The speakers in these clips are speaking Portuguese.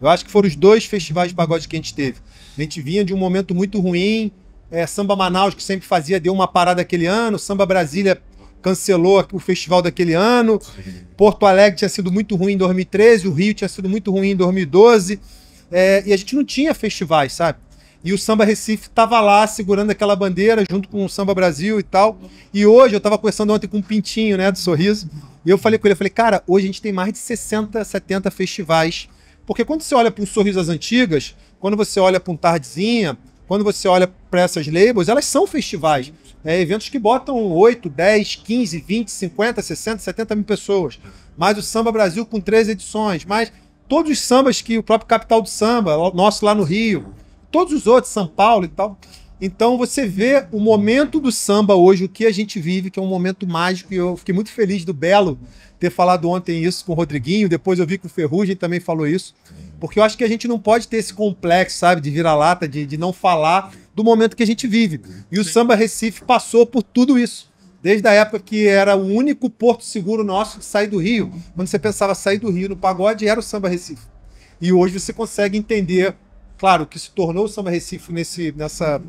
Eu acho que foram os dois festivais de pagode que a gente teve. A gente vinha de um momento muito ruim. É, Samba Manaus, que sempre fazia, deu uma parada aquele ano. Samba Brasília cancelou o festival daquele ano. Porto Alegre tinha sido muito ruim em 2013. O Rio tinha sido muito ruim em 2012. É, e a gente não tinha festivais, sabe? E o Samba Recife estava lá segurando aquela bandeira junto com o Samba Brasil e tal. E hoje eu estava conversando ontem com um pintinho, né, do sorriso. E eu falei com ele, eu falei, cara, hoje a gente tem mais de 60, 70 festivais porque quando você olha para um sorriso às antigas, quando você olha para um tardezinha, quando você olha para essas labels, elas são festivais. É, eventos que botam 8, 10, 15, 20, 50, 60, 70 mil pessoas. Mais o Samba Brasil com três edições. Mais todos os sambas que o próprio Capital do Samba, nosso lá no Rio. Todos os outros, São Paulo e tal. Então você vê o momento do samba hoje, o que a gente vive, que é um momento mágico, e eu fiquei muito feliz do Belo ter falado ontem isso com o Rodriguinho, depois eu vi que o Ferrugem também falou isso, porque eu acho que a gente não pode ter esse complexo, sabe, de vira-lata, de, de não falar do momento que a gente vive. E o Samba Recife passou por tudo isso desde a época que era o único porto seguro nosso de sair do Rio. Quando você pensava sair do Rio no pagode, era o Samba Recife. E hoje você consegue entender, claro, o que se tornou o Samba Recife nesse, nessa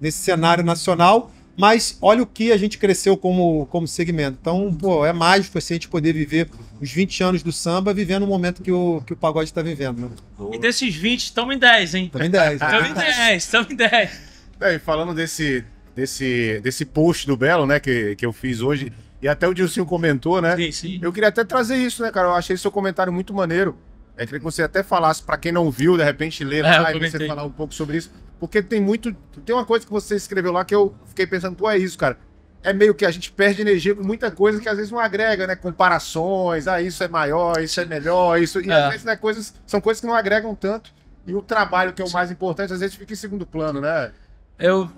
nesse cenário nacional, mas olha o que a gente cresceu como, como segmento. Então, pô, é mágico assim, a gente poder viver os 20 anos do samba vivendo o momento que o, que o pagode está vivendo. Né? E desses 20, estamos em 10, hein? Estamos em 10. Estamos né? em 10, estamos em 10. Bem, é, falando desse, desse, desse post do Belo, né, que, que eu fiz hoje, e até o Dilcinho comentou, né? Sim, sim. Eu queria até trazer isso, né, cara? Eu achei seu comentário muito maneiro. É queria que você até falasse, para quem não viu, de repente ler é, lá e você falar um pouco sobre isso. Porque tem muito. Tem uma coisa que você escreveu lá que eu fiquei pensando, pô, é isso, cara. É meio que a gente perde energia com muita coisa que às vezes não agrega, né? Comparações, ah, isso é maior, isso é melhor, isso. E é. às vezes, né, coisas. São coisas que não agregam tanto. E o trabalho, que é o mais importante, às vezes fica em segundo plano, né? Eu.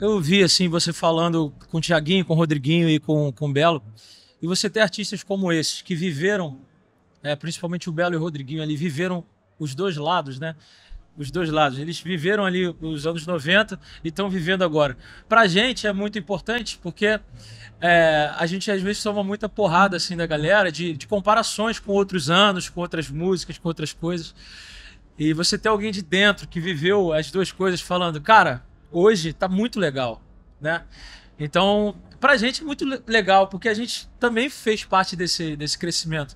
Eu vi, assim, você falando com o Tiaguinho, com o Rodriguinho e com, com o Belo. E você ter artistas como esses, que viveram, é, principalmente o Belo e o Rodriguinho ali, viveram os dois lados, né? os dois lados. Eles viveram ali os anos 90 e estão vivendo agora. a gente é muito importante porque é, a gente às vezes toma muita porrada assim da galera de, de comparações com outros anos, com outras músicas, com outras coisas. E você ter alguém de dentro que viveu as duas coisas falando, cara, hoje tá muito legal, né? Então, pra gente é muito legal, porque a gente também fez parte desse, desse crescimento.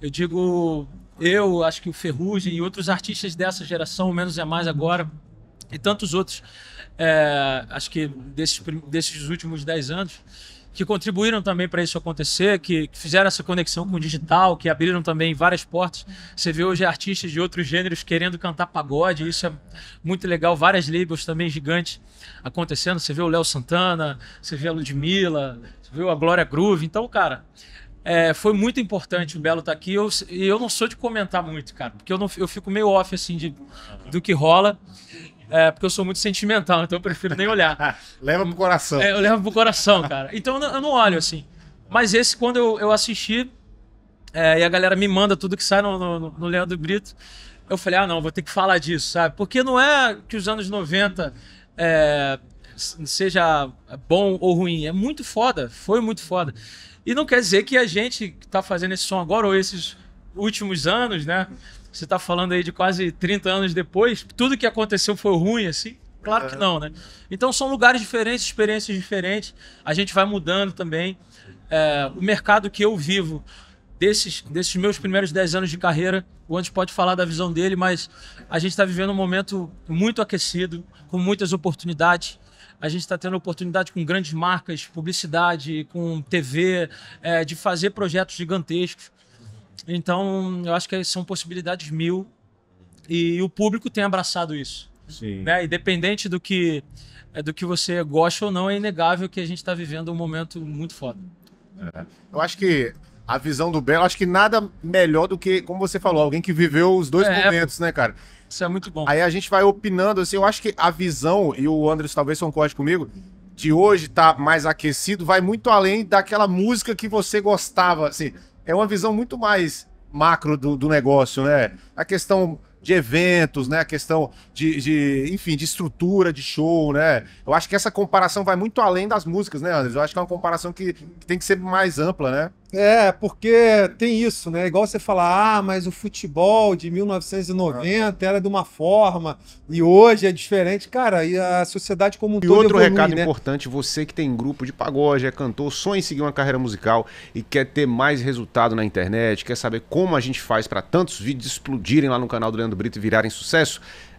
Eu digo, eu, acho que o Ferrugem e outros artistas dessa geração, menos é mais agora, e tantos outros, é, acho que desses, desses últimos dez anos, que contribuíram também para isso acontecer, que, que, fizeram essa conexão com o digital, que abriram também várias portas. Você vê hoje artistas de outros gêneros querendo cantar pagode, isso é muito legal. Várias labels também gigantes acontecendo. Você vê o Léo Santana, você vê a Ludmilla, você vê a Glória Groove. Então, cara, é, foi muito importante o Belo estar tá aqui. E eu, eu, não sou de comentar muito, cara, porque eu, não, eu fico meio off assim de, do que rola. É, porque eu sou muito sentimental, então eu prefiro nem olhar. Leva pro coração. É, eu levo pro coração, cara. Então eu não, eu não olho assim. Mas esse, quando eu, eu assisti, é, e a galera me manda tudo que sai no, no, no Leandro Brito, eu falei, ah, não, vou ter que falar disso, sabe? Porque não é que os anos 90. É, seja bom ou ruim. É muito foda, foi muito foda. E não quer dizer que a gente que tá fazendo esse som agora ou esses últimos anos, né? Você tá falando aí de quase 30 anos depois, tudo que aconteceu foi ruim, assim? Claro que é. não, né? Então são lugares diferentes, experiências diferentes. A gente vai mudando também. É, o mercado que eu vivo, desses, desses meus primeiros 10 anos de carreira, o Antes pode falar da visão dele, mas a gente está vivendo um momento muito aquecido, com muitas oportunidades a gente está tendo oportunidade com grandes marcas, publicidade, com TV, é, de fazer projetos gigantescos. Então, eu acho que são possibilidades mil e o público tem abraçado isso. Sim. Né? Independente do que, é, do que você gosta ou não, é inegável que a gente está vivendo um momento muito foda. É. Eu acho que a visão do Belo, acho que nada melhor do que, como você falou, alguém que viveu os dois é, momentos, né, cara? Isso é muito bom. Aí a gente vai opinando, assim, eu acho que a visão, e o Andres talvez concorde comigo, de hoje tá mais aquecido, vai muito além daquela música que você gostava, assim. É uma visão muito mais macro do, do negócio, né? A questão de eventos, né? A questão de, de, enfim, de estrutura de show, né? Eu acho que essa comparação vai muito além das músicas, né, Andres? Eu acho que é uma comparação que, que tem que ser mais ampla, né? É, porque tem isso, né? Igual você falar, ah, mas o futebol de 1990 era de uma forma e hoje é diferente. Cara, e a sociedade como um e todo. E outro evolui, recado né? importante: você que tem grupo de pagode, é cantor, sonha em seguir uma carreira musical e quer ter mais resultado na internet, quer saber como a gente faz para tantos vídeos explodirem lá no canal do Leandro Brito e virarem sucesso,